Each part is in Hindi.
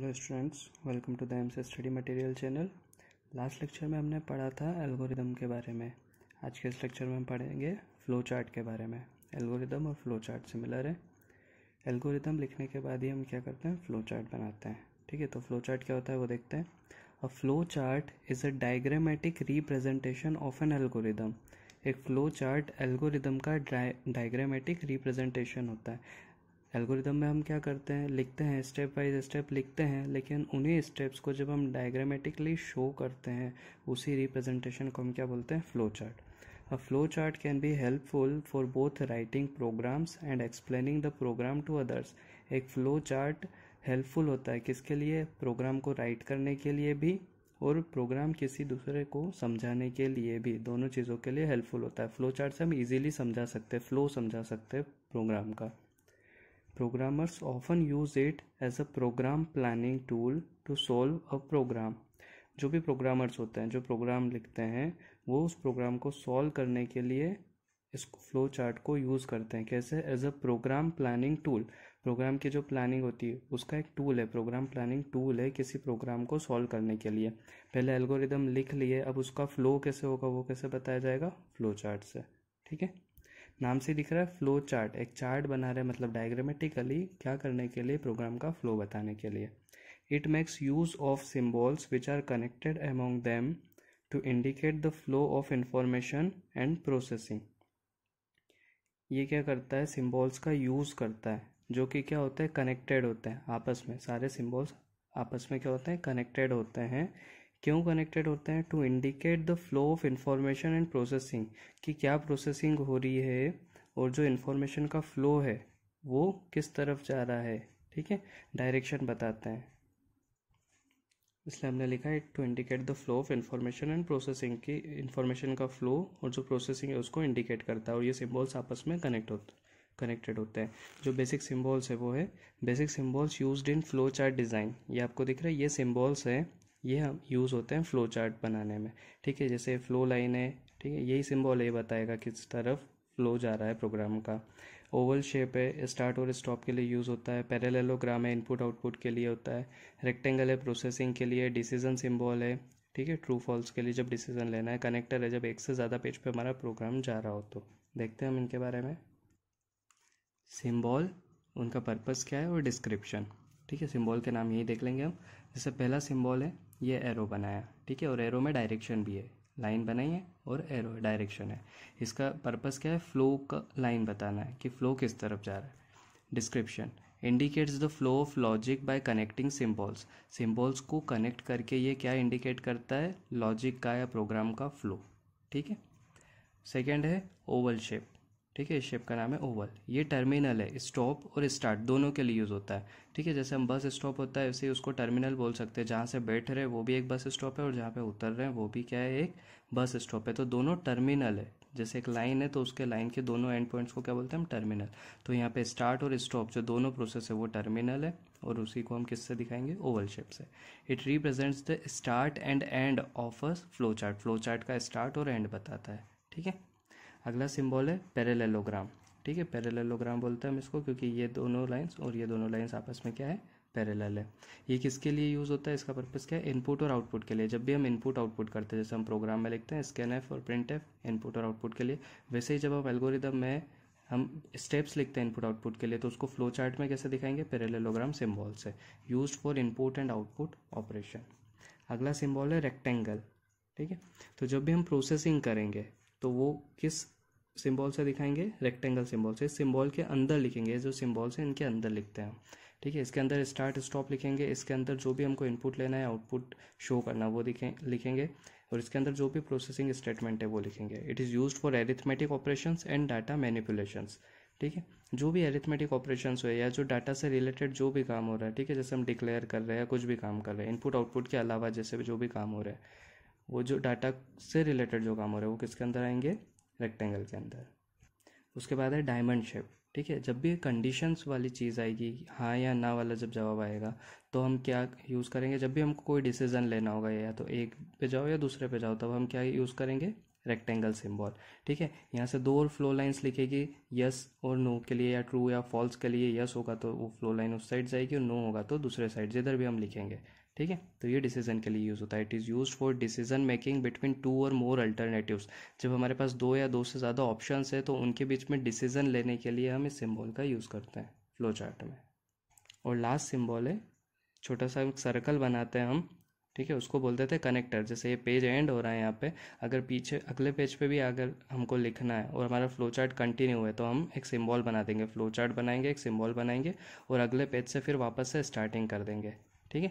Hello students welcome to the M S study material channel last lecture में हमने पढ़ा था एल्गोरिदम के बारे में आज के इस लेक्चर में हम पढ़ेंगे फ़्लो चार्ट के बारे में एल्गोरिदम और फ़्लो चार्ट सिमिलर है एल्गोरिदम लिखने के बाद ही हम क्या करते हैं फ़्लो चार्ट बनाते हैं ठीक है तो फ़्लो चार्ट क्या होता है वो देखते हैं a flow chart is a diagrammatic representation of an algorithm एक फ्लो चार्ट एल्गोरिदम का डायग्रामेटिक रिप्रेजेंटेशन होता है एल्गोरिदम में हम क्या करते हैं लिखते हैं स्टेप बाई स्टेप लिखते हैं लेकिन उन्हीं स्टेप्स को जब हम डायग्रामेटिकली शो करते हैं उसी रिप्रेजेंटेशन को हम क्या बोलते हैं flow chart flow chart can be helpful for both writing programs and explaining the program to others एक फ्लो चार्ट हेल्पफुल होता है किसके लिए प्रोग्राम को राइट करने के लिए भी और प्रोग्राम किसी दूसरे को समझाने के लिए भी दोनों चीज़ों के लिए हेल्पफुल होता है फ्लो चार्ट से हम इजीली समझा सकते हैं फ्लो समझा सकते हैं प्रोग्राम का Programmers often use it as a program planning tool to solve a program. जो भी प्रोग्रामर्स होते हैं जो प्रोग्राम लिखते हैं वो उस प्रोग्राम को सॉल्व करने के लिए इस फ्लो चार्ट को यूज़ करते हैं कैसे as a program planning tool program की जो प्लानिंग होती है उसका एक टूल है प्रोग्राम प्लानिंग टूल है किसी प्रोग्राम को सॉल्व करने के लिए पहले एल्गोरिदम लिख लिए अब उसका फ्लो कैसे होगा वो कैसे बताया जाएगा फ्लो चार्ट से ठीक है नाम से दिख रहा है फ्लो चार्ट एक चार्ट बना रहे मतलब डायग्रामेटिकली क्या करने के लिए प्रोग्राम का फ्लो बताने के लिए it makes use of symbols which are connected among them to indicate the flow of information and processing ये क्या करता है सिम्बॉल्स का यूज़ करता है जो कि क्या होता है कनेक्टेड होते हैं आपस में सारे सिम्बॉल्स आपस में क्या होते हैं कनेक्टेड होते हैं क्यों कनेक्टेड होते हैं to indicate the flow of information and processing कि क्या प्रोसेसिंग हो रही है और जो इन्फॉर्मेशन का फ्लो है वो किस तरफ जा रहा है ठीक है डायरेक्शन बताते हैं इसलिए हमने लिखा है to indicate the flow of information and processing की इन्फॉर्मेशन का फ्लो और जो प्रोसेसिंग है उसको इंडिकेट करता है और ये सिम्बॉल्स आपस में कनेक्ट होते कनेक्टेड होते हैं जो बेसिक सिम्बॉल्स है वो है basic symbols used in flow chart design ये आपको दिख रहा है ये सिम्बॉल्स है ये हम यूज़ होते हैं फ्लो चार्ट बनाने में ठीक है जैसे फ्लो लाइन है ठीक है यही सिंबल ये बताएगा किस तरफ फ्लो जा रहा है प्रोग्राम का ओवल शेप है स्टार्ट और स्टॉप के लिए यूज़ होता है पैरेललोग्राम है इनपुट आउटपुट के लिए होता है रेक्टेंगल है प्रोसेसिंग के लिए डिसीजन सिंबल है ठीक है ट्रू फॉल्स के लिए जब डिसीजन लेना है कनेक्टर है जब एक से ज़्यादा पेज पे हमारा प्रोग्राम जा रहा हो तो देखते हैं हम इनके बारे में सिम्बॉल उनका पर्पस क्या है और डिस्क्रिप्शन ठीक है सिम्बॉल के नाम यही देख लेंगे हम जैसे पहला सिम्बॉल है ये एरो बनाया ठीक है और एरो में डायरेक्शन भी है लाइन बनाई है और एरो डायरेक्शन है इसका पर्पज़ क्या है फ्लो का लाइन बताना है कि फ्लो किस तरफ जा रहा है description indicates the flow of logic by connecting symbols symbols को कनेक्ट करके ये क्या इंडिकेट करता है लॉजिक का या प्रोग्राम का फ्लो ठीक है सेकेंड है ओवल शेप ठीक है इस शेप का नाम है ओवल ये टर्मिनल है स्टॉप और स्टार्ट दोनों के लिए यूज़ होता है ठीक है जैसे हम बस स्टॉप होता है वैसे उसको टर्मिनल बोल सकते हैं जहाँ से बैठ रहे हैं वो भी एक बस स्टॉप है और जहाँ पे उतर रहे हैं वो भी क्या है एक बस स्टॉप है तो दोनों टर्मिनल है जैसे एक लाइन है तो उसके लाइन के दोनों एंड पॉइंट्स को क्या बोलते हैं हम टर्मिनल तो यहाँ पे स्टार्ट और स्टॉप जो दोनों प्रोसेस है वो टर्मिनल है और उसी को हम किससे दिखाएंगे ओवल शेप से it represents the start and end of a flow chart flow chart का स्टार्ट और एंड बताता है ठीक है अगला सिंबल है पैरेललोग्राम ठीक है पैरेललोग्राम बोलते हैं हम इसको क्योंकि ये दोनों लाइन्स और ये दोनों लाइन्स आपस में क्या है पैरेलल है ये किसके लिए यूज़ होता है इसका पर्पज़ क्या है इनपुट और आउटपुट के लिए जब भी हम इनपुट आउटपुट करते हैं जैसे हम प्रोग्राम में लिखते हैं स्कैन एफ और प्रिंट एफ इनपुट और आउटपुट के लिए वैसे ही जब हम एल्गोरिदम में हम स्टेप्स लिखते हैं इनपुट आउटपुट के लिए तो उसको फ्लो चार्ट में कैसे दिखाएंगे पैरेललोग्राम सिम्बॉल से use for input and output operation अगला सिम्बॉल है रेक्टेंगल ठीक है तो जब भी हम प्रोसेसिंग करेंगे तो वो किस सिंबल से दिखाएंगे रेक्टेंगल सिंबल से सिंबल के अंदर लिखेंगे जो सिंबल्स हैं इनके अंदर लिखते हैं ठीक है इसके अंदर स्टार्ट स्टॉप लिखेंगे इसके अंदर जो भी हमको इनपुट लेना है आउटपुट शो करना वो दिखें लिखेंगे और इसके अंदर जो भी प्रोसेसिंग स्टेटमेंट है वो लिखेंगे it is use for arithmetic operation and data manipulation ठीक है जो भी एरिथमेटिक ऑपरेशन हो या जो डाटा से रिलेटेड जो भी काम हो रहा है ठीक है जैसे हम डिक्लेयर कर रहे हैं कुछ भी काम कर रहे हैं इनपुट आउटपुट के अलावा जैसे जो भी काम हो रहा है वो जो डाटा से रिलेटेड जो काम हो रहा है वो किसके अंदर आएंगे रेक्टेंगल के अंदर उसके बाद है डायमंड शेप ठीक है जब भी कंडीशंस वाली चीज़ आएगी हाँ या ना वाला जब जवाब आएगा तो हम क्या यूज़ करेंगे जब भी हमको कोई डिसीजन लेना होगा या तो एक पे जाओ या दूसरे पे जाओ तब हम क्या यूज़ करेंगे रेक्टेंगल सिंबल ठीक है यहाँ से दो और फ्लो लाइन्स लिखेगी यस और नो के लिए या ट्रू या फॉल्स के लिए यस होगा तो वो फ्लो लाइन उस साइड जाएगी और नो होगा तो दूसरे साइड जिधर भी हम लिखेंगे ठीक है तो ये डिसीजन के लिए यूज़ होता है it is use for decision making between two or more alternative जब हमारे पास दो या दो से ज़्यादा ऑप्शन है तो उनके बीच में डिसीजन लेने के लिए हम इस सिम्बॉल का यूज़ करते हैं फ्लो चार्ट में और लास्ट सिम्बॉल है छोटा सा एक सर्कल बनाते हैं हम ठीक है उसको बोलते थे कनेक्टर जैसे ये पेज एंड हो रहा है यहाँ पे अगर पीछे अगले पेज पे भी अगर हमको लिखना है और हमारा फ्लो चार्ट कंटिन्यू है तो हम एक सिम्बॉल बना देंगे फ्लो चार्ट बनाएंगे एक सिम्बॉल बनाएंगे और अगले पेज से फिर वापस से स्टार्टिंग कर देंगे ठीक है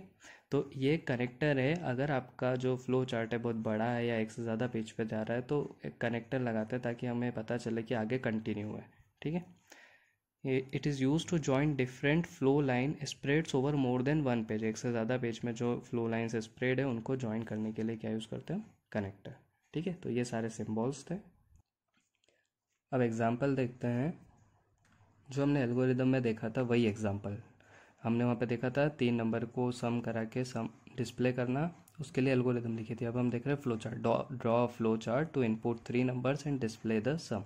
तो ये कनेक्टर है अगर आपका जो फ्लो चार्ट है बहुत बड़ा है या एक से ज़्यादा पेज पे जा रहा है तो एक कनेक्टर लगाते हैं ताकि हमें पता चले कि आगे कंटिन्यू है ठीक है it is use to join different flow line spreads over more than one page एक से ज़्यादा पेज में जो फ्लो लाइन स्प्रेड है उनको ज्वाइन करने के लिए क्या यूज़ करते हैं कनेक्टर ठीक है तो ये सारे सिम्बॉल्स थे अब एग्ज़ाम्पल देखते हैं जो हमने एल्गोरिदम में देखा था वही एग्ज़ाम्पल हमने वहाँ पे देखा था तीन नंबर को सम करा के सम डिस्प्ले करना उसके लिए एल्गोरिदम लिखी थी अब हम देख रहे हैं flow chart draw flow chart to input three numbers and display the sum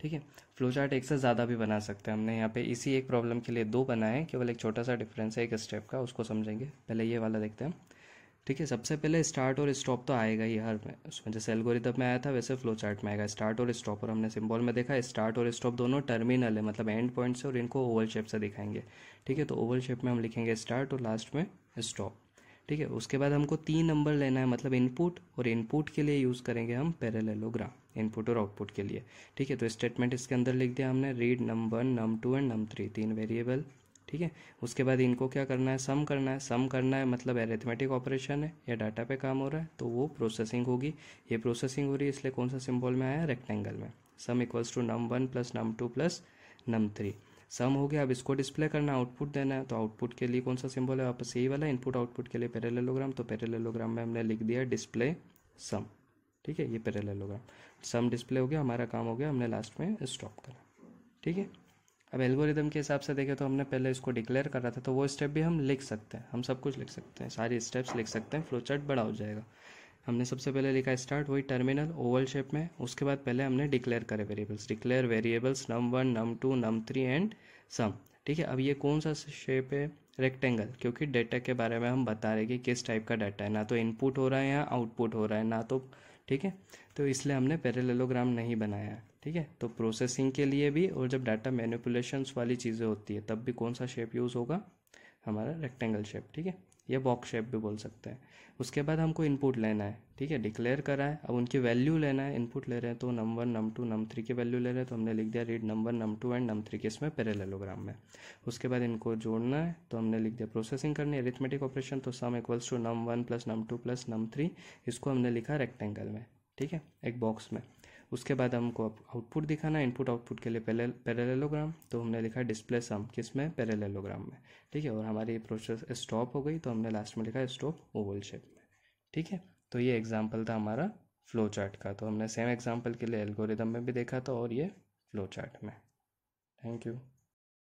ठीक है फ्लो चार्ट एक से ज़्यादा भी बना सकते हैं हमने यहाँ पे इसी एक प्रॉब्लम के लिए दो बनाए केवल एक छोटा सा डिफरेंस है एक स्टेप का उसको समझेंगे पहले ये वाला देखते हैं ठीक है सबसे पहले स्टार्ट और स्टॉप तो आएगा ही हर में उसमें जैसे एल्गोरिदम में आया था वैसे फ्लो चार्ट में आएगा स्टार्ट और स्टॉप और हमने सिंबल में देखा स्टार्ट और स्टॉप दोनों टर्मिनल है मतलब एंड पॉइंट से और इनको ओवल शेप से दिखाएंगे ठीक है तो ओवल शेप में हम लिखेंगे स्टार्ट और लास्ट में स्टॉप ठीक है उसके बाद हमको तीन नंबर लेना है मतलब इनपुट और इनपुट के लिए यूज़ करेंगे हम पैरेलेलोग्राम इनपुट और आउटपुट के लिए ठीक है तो स्टेटमेंट इसके अंदर लिख दिया हमने read num one num two and num three तीन वेरिएबल ठीक है उसके बाद इनको क्या करना है सम करना है सम करना है मतलब एरेथमेटिक ऑपरेशन है या डाटा पे काम हो रहा है तो वो प्रोसेसिंग होगी ये प्रोसेसिंग हो रही है इसलिए कौन सा सिंबल में आया रेक्टेंगल में sum equals to num one plus num two plus num three sum हो गया अब इसको डिस्प्ले करना आउटपुट देना है तो आउटपुट के लिए कौन सा सिंबल है वापस यही वाला इनपुट आउटपुट के लिए पेरेलेलोग्राम तो पेरेलेलोग्राम में हमने लिख दिया डिस्प्ले सम ठीक है ये पेरेलेलोग्राम सम डिस्प्ले हो गया हमारा काम हो गया हमने लास्ट में स्टॉप करा ठीक है अब एल्गोरिदम के हिसाब से देखें तो हमने पहले इसको डिक्लेयर करा था तो वो स्टेप भी हम लिख सकते हैं हम सब कुछ लिख सकते हैं सारे स्टेप्स लिख सकते हैं फ्लो चार्ट बड़ा हो जाएगा हमने सबसे पहले लिखा स्टार्ट वही टर्मिनल ओवल शेप में उसके बाद पहले हमने डिक्लेयर करे variables declare variables num one num two num three and sum ठीक है अब ये कौन सा शेप है रेक्टेंगल क्योंकि डेटा के बारे में हम बता रहे कि किस टाइप का डाटा है ना तो इनपुट हो रहा है या आउटपुट हो रहा है ना तो ठीक है तो इसलिए हमने पैरेललोग्राम नहीं बनाया ठीक है तो प्रोसेसिंग के लिए भी और जब डाटा मैनिपुलेशंस वाली चीज़ें होती है तब भी कौन सा शेप यूज़ होगा हमारा रेक्टेंगल शेप ठीक है या बॉक्स शेप भी बोल सकते हैं उसके बाद हमको इनपुट लेना है ठीक है डिक्लेयर करा है अब उनकी वैल्यू लेना है इनपुट ले रहे हैं तो num one num two num three की वैल्यू ले रहे हैं तो हमने लिख दिया read num one num two and num three के इसमें पैरेलेलोग्राम में उसके बाद इनको जोड़ना है तो हमने लिख दिया प्रोसेसिंग करनी है अरिथमेटिक ऑपरेशन तो sum equals to num one plus num two plus num three इसको हमने लिखा रेक्टेंगल में ठीक है एक बॉक्स में उसके बाद हमको आउटपुट दिखाना इनपुट आउटपुट के लिए पैरेलेलोग्राम तो हमने लिखा डिस्प्ले सम किस में पैरेलेलोग्राम में ठीक है और हमारी प्रोसेस स्टॉप हो गई तो हमने लास्ट में लिखा स्टॉप ओवल शेप में ठीक है तो ये एग्जाम्पल था हमारा फ्लो चार्ट का तो हमने सेम एग्जाम्पल के लिए एल्गोरिदम में भी देखा था और ये फ्लो चार्ट में थैंक यू